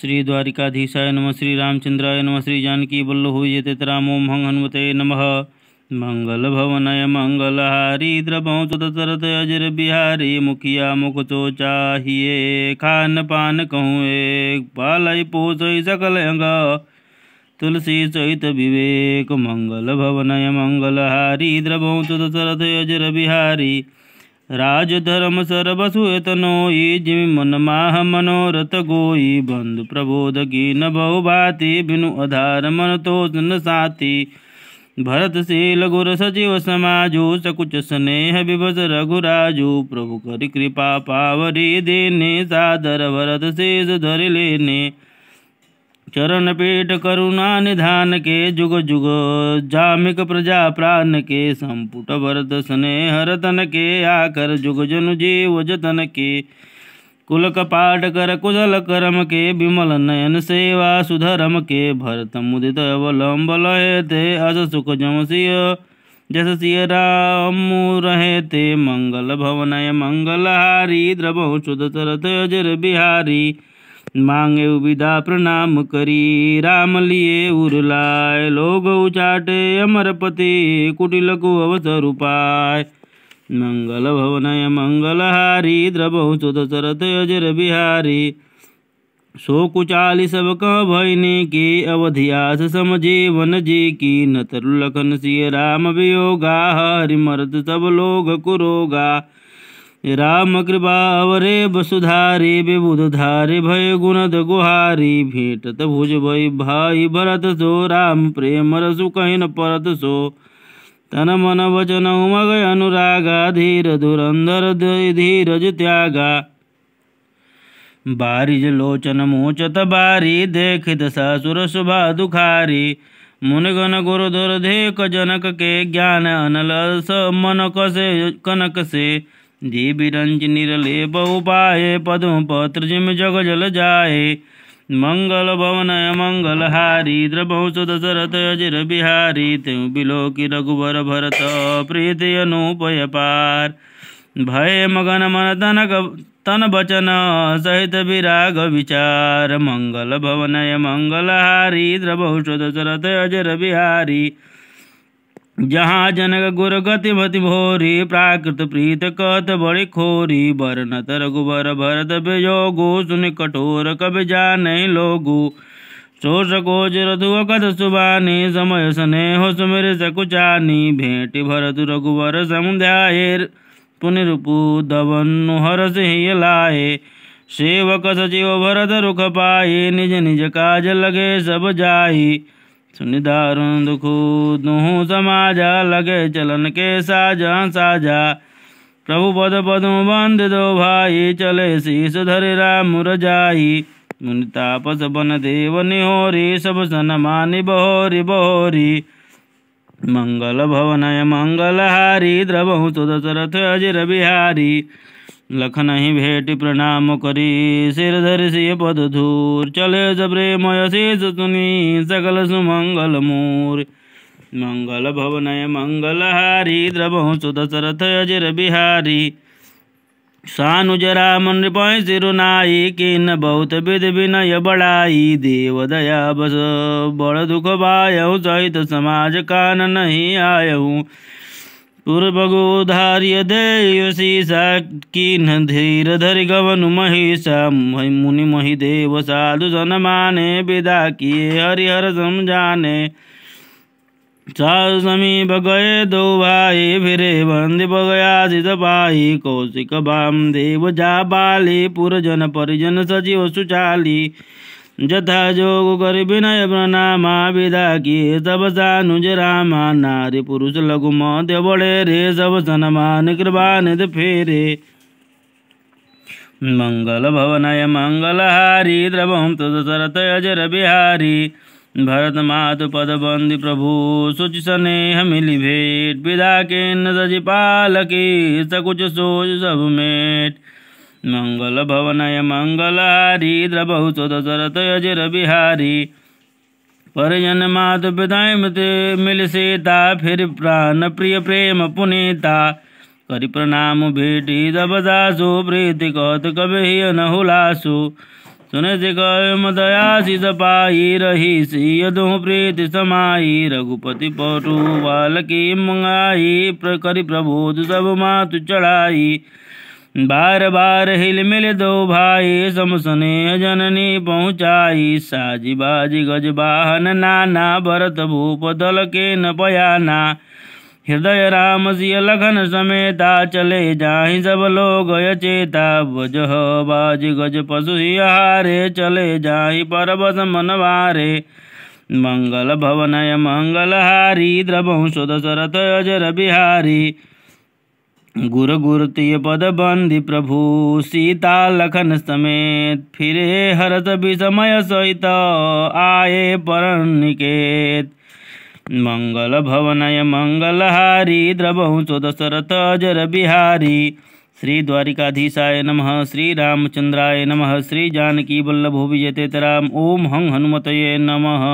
श्री द्वारिकाधीशाय नम श्री रामचंद्राय नम श्री जानकी बल्लभूयतराम ओम हंग हनुमते नम मंगल भवनय मंगलहारी द्रभौ सुतरत अजर बिहारी मुखिया मुखचो चाहिए खान पान कहूँ एक पालय पोसय सकल अंग तुलसी चैत विवेक मंगल भवनय मंगलहारी द्रभौ सुतरत अजर बिहारी राजधर्म सुतनोई जिम मन माह मनोरथ गोई बंधु प्रबोध की न भाति बिनु अधार मन तो न साथी शील गुर सचिव समाजो सकुच स्नेह विभस रघुराजु प्रभु करि कृपा पावरी देने सादर भरत शेष धरि लेने चरण पीठ करुणा निधान के जुग जुग जामिक प्रजा प्राण के संपुट भरत स्नेह रतन के आकर जुग जनु जीव जतन के कुल कपाट कर कुशल करम के विमल नयन सेवा सुधरम के भरत मुदित अवलम्ब लय ते अस सुख जम सिय जस सिय राम रहे ते मंगल भवनय मंगलहारी द्रभ सुध सरत अजर बिहारी मांगे विदा प्रणाम करी राम लिए उरलाय लोग उचाटे पति कुटिल को अवसर उपाय मंगल भवनय मंगलहारी द्रभु सुत अजर बिहारी शोकुचाली सब कह भैनी की अवधियास समझे वन जी की नतर लखन सिय राम वियोगा हरिमरत सब लोग कुरोगा राम कृपा रे वसुधारी विबुधारी भय गुणद गुहारी भेटत भुज भई भाई भरत सो राम प्रेम रसु कहन परत सो तन मन वचन उमग अनुरागा धीर धुरंधर धीरज त्यागा बारिज लोचन मोचत बारी देखित ससुर सुभा दुखारी मुनगन गुरुधुर धेक जनक के ज्ञान अनल स मन कसे कनक से देवी निरले निरले बहुबाहे पद्म पत्र जिम जग जल जाए मंगल भवन मंगल हारी द्रभंस दशरथ अजर बिहारी त्यों बिलोकी रघुवर भरत प्रीति अनुपय पार भय मगन मन तन तन बचन सहित विराग विचार मंगल भवनय मंगल हारी द्रभंस दशरथ अजर बिहारी जहाँ जनक गुर गति भति भोरी प्राकृत प्रीत कत बड़ी खोरी बर नगुबर भरत बिजोगु सुन कठोर कब जा नहीं लोगु सोर सकोच रथुअ कथ सुबानी समय स्नेह हो सुमिर सकुचानी भेंट भरत रघुवर समुध्यायर पुनिरपु दवनु हर सिंह लाए सेवक सचिव भरत रुख पाए निज निज काज लगे सब जाई सुनिदारुण दुखु दुहु समाजा लगे चलन के साजा साजा प्रभु पद पदु बंद दो भाई चले शीस धरे राम रजाई मुनि तापस बन देव निहोरी सब सन मानि बहोरी बहोरी मंगल भवनय मंगलहारी द्रवहु सुदशरथ अजिर बिहारी लखन ही भेट प्रणाम करी सिर धर सिय पद धूर चले जबरे मय सुनी सकल सुमंगल मूर मंगल भवनय मंगल हारी द्रभ सुदशरथ अजर बिहारी सानुज राम नृपय सिरुनाई किन बहुत विधि विनय बड़ाई देव दया बस बड़ दुख भायऊ सहित समाज कान नहीं आयऊ पूर्वगोधार्य देयसीसा धीर धीरधरि गवनु महिषा मुनि देव साधु जनमाने विदा किए हरिहर समझाने साधु समीप गए दो भाई फिरे बन्दी बगया सिद पाई कौशिक वाम देव जा बाली पुरजन परिजन सजिव सुचाली जथा जोग कर विनय प्रणामा विदा किए तपसा सानुज रामा नारी पुरुष लघु मध्य बड़े रे सब सनमान कृपान फेरे मंगल भवनय मंगलहारी द्रवम तद अजर बिहारी भरत मात पद बंदी प्रभु सुच स्नेह मिली भेट विदा के नजिपाल की सकुच सोच सब मेट मंगल भवनय मङ्गलभवनय मङ्गलहारी द्रबहुसदशरथयजर बिहारी परजन मात पितामृत मिल सीता फिर प्राण प्रिय प्रेम पुनीता करि प्रणाम भेटी दासु प्रीति कौत कभी न हुलासु कम दयासी सपाई रही सी यदु प्रीति समाई रघुपति पटु बालकी मंगाई करि प्रभु सब मातु चढ़ाई बार बार हिल मिल दो भाई समसने जननी पहुँचाई साजी बाजी गज बाहन नाना भरत भूप दल के न पयाना हृदय राम सिय लखन समेता चले जाहि सब लोग चेता बजह बाज गज पशु हारे चले जाहि बस मनवारे मंगल भवनय हारी द्रभ सुदशरथ अजर बिहारी गुर गुर तिय पद बंदि प्रभु सीता लखन समेत फिरे हरत विषमय सहित आए पर निकेत मंगल भवनय मंगलहारी द्रवहु सो दशरथ जर बिहारी श्री द्वारिकाधीशाय नमः श्री रामचंद्राय नमः श्री जानकी वल्लभो विजयते राम ओम हं हनुमतये नमः